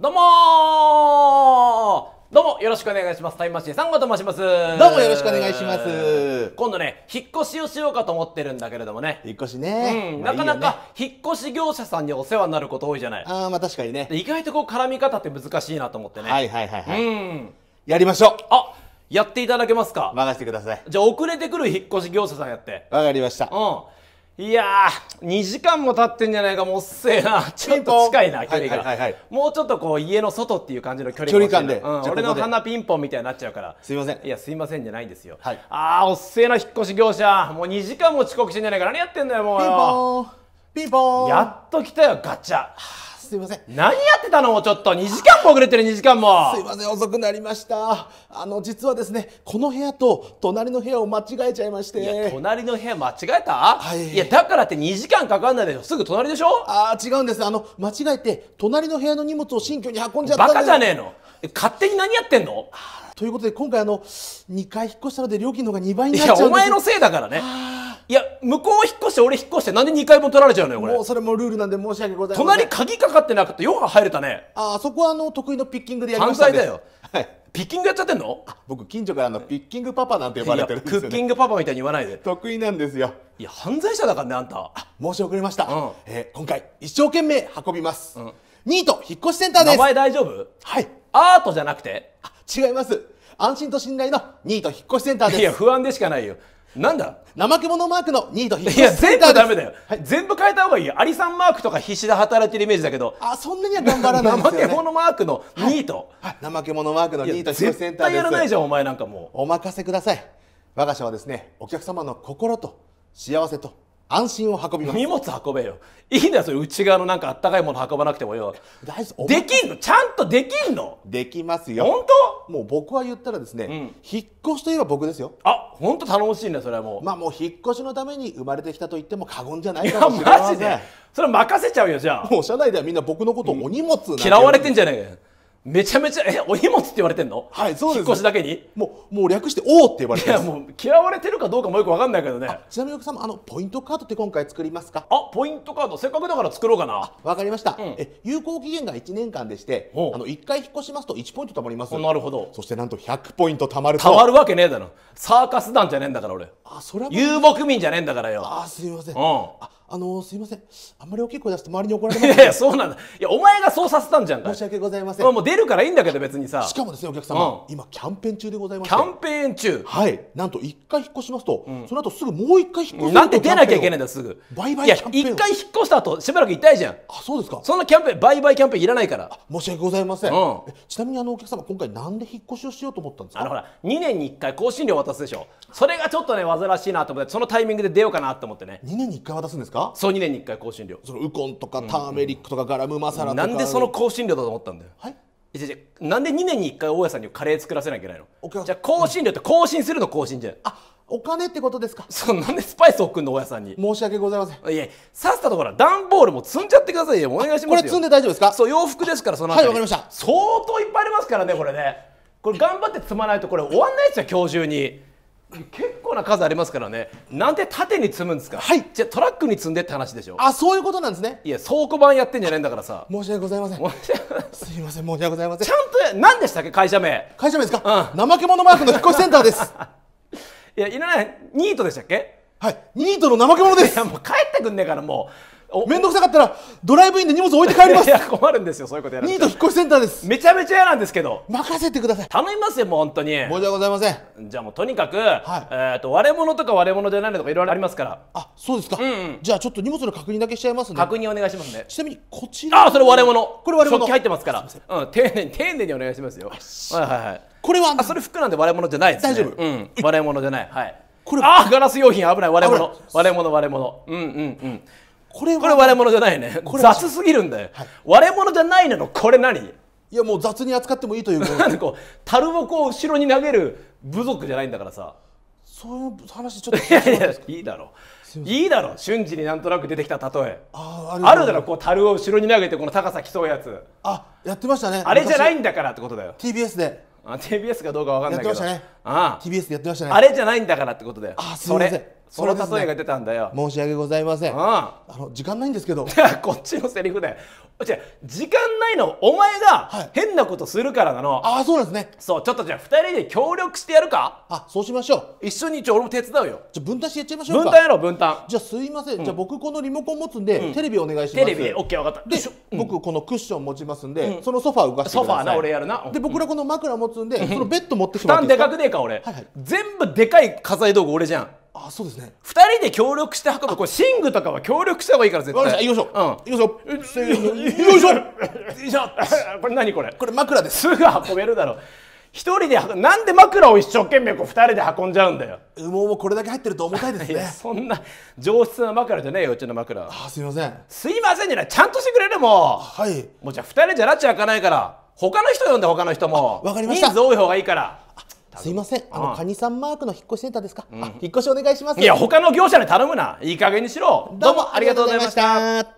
どうもどうもよろしくお願いします。タイムマシーン3号と申します。どうもよろしくお願いします。今度ね、引っ越しをしようかと思ってるんだけれどもね。引っ越しね。うん、なかな。か引っ越し業者さんにお世話になること多いじゃない。ああ、まあ確かにね意外とこう絡み方って難しいなと思ってね。はいはいはいはい。うん。やりましょうあ、やっていただけますか任せてください。じゃあ遅れてくる引っ越し業者さんやって。わかりました。うん。いやー2時間も経ってんじゃないかもうっせえなちょっと近いな距離が、はいはいはいもうちょっとこう家の外っていう感じの距離距離感で、うん、俺の鼻ピンポンみたいになっちゃうからすいませんいやすいませんじゃないんですよ、はい、あーおっせえな引っ越し業者もう2時間も遅刻してんじゃないか何やってんだよもうピンポンピンポンやっと来たよガチャすいません何やってたのちょっと2時間も遅れてる2時間もすいません遅くなりましたあの実はですねこの部屋と隣の部屋を間違えちゃいましていや隣の部屋間違えたはいいやだからって2時間かかんないでしょすぐ隣でしょああ違うんですあの間違えて隣の部屋の荷物を新居に運んじゃったんでバカじゃねえの勝手に何やってんのということで今回あの2回引っ越したので料金の方が2倍になっちゃうんですいやお前のせいだからねいや向こう引っ越して俺引っ越してなんで2回も取られちゃうのよこれもうそれもルールなんで申し訳ございません隣鍵かかってなくてよく入れたねああそこはあの得意のピッキングでやりましたんでだよはいピッキングやっちゃってんのあ僕近所からのピッキングパパなんて呼ばれてるんですよ、ね、クッキングパパみたいに言わないで得意なんですよいや犯罪者だからねあんたあ、申し遅れました、うん、えー、今回一生懸命運びます、うん、ニート引っ越しセンターです名前大丈夫はいアートじゃなくてあ、違います安心と信頼のニート引っ越しセンターですいや不安でしかないよなんだ怠け者マークのニードいや全部ターだよ、はい、全部変えた方がいいよアリさんマークとか必死で働いてるイメージだけどあそんなには頑張らないですよ、ね、怠け者マークのニート、はい、怠け者マークのニート絶対やらないじゃんお前なんかもうお任せください我が社はですねお客様の心と幸せと安心を運びます荷物運べよいいんだよそれ内側のなんかあったかいもの運ばなくてもよ大丈夫できんのちゃんとできんのできますよ本当もう僕は言ったらですね、うん、引っ越しといえば僕ですよあ本当頼もしいねそれはもうまあもう引っ越しのために生まれてきたと言っても過言じゃないかもしれませんそれ任せちゃうよじゃあもう社内ではみんな僕のことをお荷物、うん、嫌われてんじゃねえかよめちゃめちゃえお荷物って言われてんのはいそうです引っ越しだけにもうもう略して「おう」って言われていやもう嫌われてるかどうかもよくわかんないけどねちなみに奥様あのポイントカードって今回作りますかあポイントカードせっかくだから作ろうかなわかりました、んえ有効期限が1年間でしてあの1回引っ越しますと1ポイント貯まりますなるほどそしてなんと100ポイント貯まると変まるわけねえだろサーカス団じゃねえんだから俺あそれは遊牧民じゃねえんだからよあすいませんうんああのー、すいませんあんまり大きい声出すと周りに怒られます、ね、いやいやそうなんだいやお前がそうさせたんじゃんか申し訳ございません、もう出るからいいんだけど別にさしかもですねお客様、うん、今キャンペーン中でございましてキャンペーン中はいなんと1回引っ越しますと、うん、その後すぐもう1回引っ越すなんで出なきゃいけないんだすぐバイバイキャンペーンいや1回引っ越した後しばらくいたいじゃんあそうですかそんなキャンペーンバイバイキャンペーンいらないから申し訳ございません、うん、ちなみにあのお客様今回なんで引っ越しをしようと思ったんですかあのほら2年に1回更新料渡すでしょそれがちょっとね煩わしいなと思ってそのタイミングで出ようかなと思ってね2年に1回渡すんですかかそう2年に1回香辛料そのウコンとかターメリックとかガラムマサラとか、なんでその香辛料だと思ったんだよはいなんで2年に1回大家さんにカレー作らせなきゃいけないのじゃあ香辛料って更新するの更新じゃんあお金ってことですかそうなんでスパイス送るの大家さんに申し訳ございませんいさっさとほら段ボールも積んじゃってくださいよお願いしますこれ積んで大丈夫ですかそう洋服ですからそのはいわかりました相当いっぱいありますからねこれねこれ頑張って積まないとこれ終わんないですよ今日中に結構な数ありますからねなんで縦に積むんですかはいじゃトラックに積んでって話でしょあそういうことなんですねいや倉庫版やってんじゃないんだからさ申し訳ございません申し訳ございませんすいません申し訳ございませんちゃんと何でしたっけ会社名会社名ですか、うん、怠け者マークの引っ越しセンターです いやいらないニートでしたっけはいニートの怠け者ですいやもう帰ってくんねえからもう面倒くさかったらドライブインで荷物置いて帰りますいや困るんですよそういうことやらニート引っ越しセンターですめちゃめちゃ嫌なんですけど任せてください頼みますよもう本当に申し訳ございませんじゃあもうとにかく、はい、えー、と割れ物とか割れ物でないのとかいろいろありますからあそうですか、うんうん、じゃあちょっと荷物の確認だけしちゃいますね確認お願いしますねちなみにこちらあそれ割れ物これ割れ物食器入ってますからうん丁寧に丁寧にお願いしますよはいはいはいこれはあそれ服なんで割れ物じゃないです、ね、大丈夫、うん、割れ物じゃないはいこれあガラス用品危ない割れ物割れ物割れ物うんうんうんこれこれ割れ物じゃないね雑すぎるんだよ、はい、割れ物じゃないのこれ何いやもう雑に扱ってもいいというかこう樽をこう後ろに投げる部族じゃないんだからさそういう話ちょっといやいやいいだろいいだろ瞬時になんとなく出てきた例えああるだろこう樽を後ろに投げてこの高さ競うやつあやってましたねあれじゃないんだからってことだよ TBS で TBS かどうかわかんないけど、ね、ああ TBS でやってましたねあれじゃないんだからってことだよあすいませんその例えが出たんだよ、ね、申し訳ございません、うん、あの時間ないんですけど こっちのセリフだよじゃ時間ないのお前が変なことするからなの、はい、ああそうなんですねそうちょっとじゃあ2人で協力してやるかあそうしましょう一緒に一応俺も手伝うよじゃ分担してやっちゃいましょう分担やろう分担じゃあすいません、うん、じゃあ僕このリモコン持つんで、うん、テレビお願いしますテレビで OK 分かったで、うん、僕このクッション持ちますんで、そのソファー動かしてソファーな俺やるなで僕らこの枕持つんで、そのベッド持ってきてもらって負担でかくねえか俺、はいはい、全部でかい家財道具俺じゃんあそうですね2人で協力して運ぶこれ寝具とかは協力した方がいいから絶対よいしょ、うん、よいしょよいしょよいしょこれ何これこれ枕ですすぐ運べるだろう一人でなんで枕を一生懸命こう二人で運んじゃうんだよ羽毛もこれだけ入ってると重たいですねそんな上質な枕じゃねえようちの枕あすいませんすいませんじゃないちゃんとしてくれるもうはいもうじゃあ二人じゃらちゃ明かないから他の人呼んで他の人もわかりました人数多い方がいいからすいませんあのカニさんマークの引っ越しセンターですか、うん、あ引っ越しお願いしますいや他の業者に頼むないい加減にしろどうもありがとうございました